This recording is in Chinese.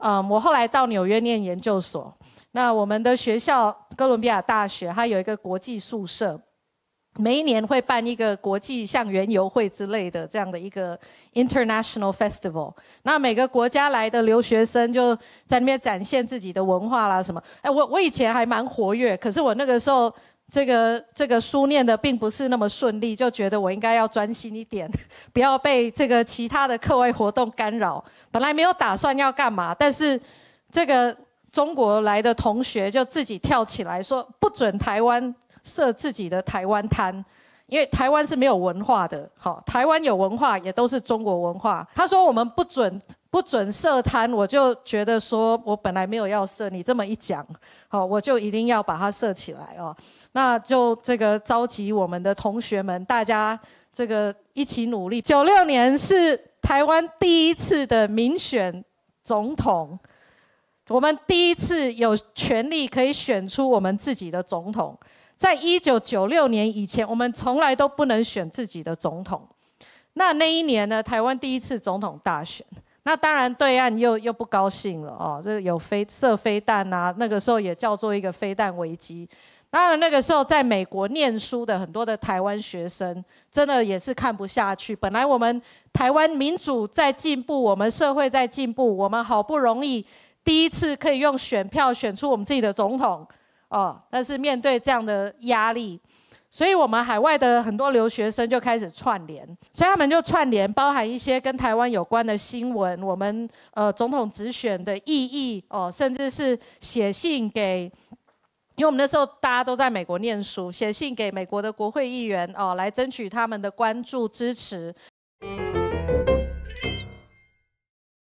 嗯，我后来到纽约念研究所。那我们的学校哥伦比亚大学，它有一个国际宿舍，每一年会办一个国际像园游会之类的这样的一个 International Festival。那每个国家来的留学生就在那边展现自己的文化啦什么。哎，我我以前还蛮活跃，可是我那个时候。这个这个书念的并不是那么顺利，就觉得我应该要专心一点，不要被这个其他的课外活动干扰。本来没有打算要干嘛，但是这个中国来的同学就自己跳起来说：“不准台湾设自己的台湾摊。因为台湾是没有文化的。好，台湾有文化也都是中国文化。”他说：“我们不准。”不准设摊，我就觉得说，我本来没有要设，你这么一讲，好，我就一定要把它设起来哦。那就这个召集我们的同学们，大家这个一起努力。九六年是台湾第一次的民选总统，我们第一次有权利可以选出我们自己的总统。在一九九六年以前，我们从来都不能选自己的总统。那那一年呢，台湾第一次总统大选。那当然，对岸又又不高兴了哦，这有飞射飞弹啊，那个时候也叫做一个飞弹危机。当然，那个时候在美国念书的很多的台湾学生，真的也是看不下去。本来我们台湾民主在进步，我们社会在进步，我们好不容易第一次可以用选票选出我们自己的总统哦，但是面对这样的压力。所以，我们海外的很多留学生就开始串联，所以他们就串联，包含一些跟台湾有关的新闻，我们呃总统直选的意义哦，甚至是写信给，因为我们那时候大家都在美国念书，写信给美国的国会议员哦，来争取他们的关注支持。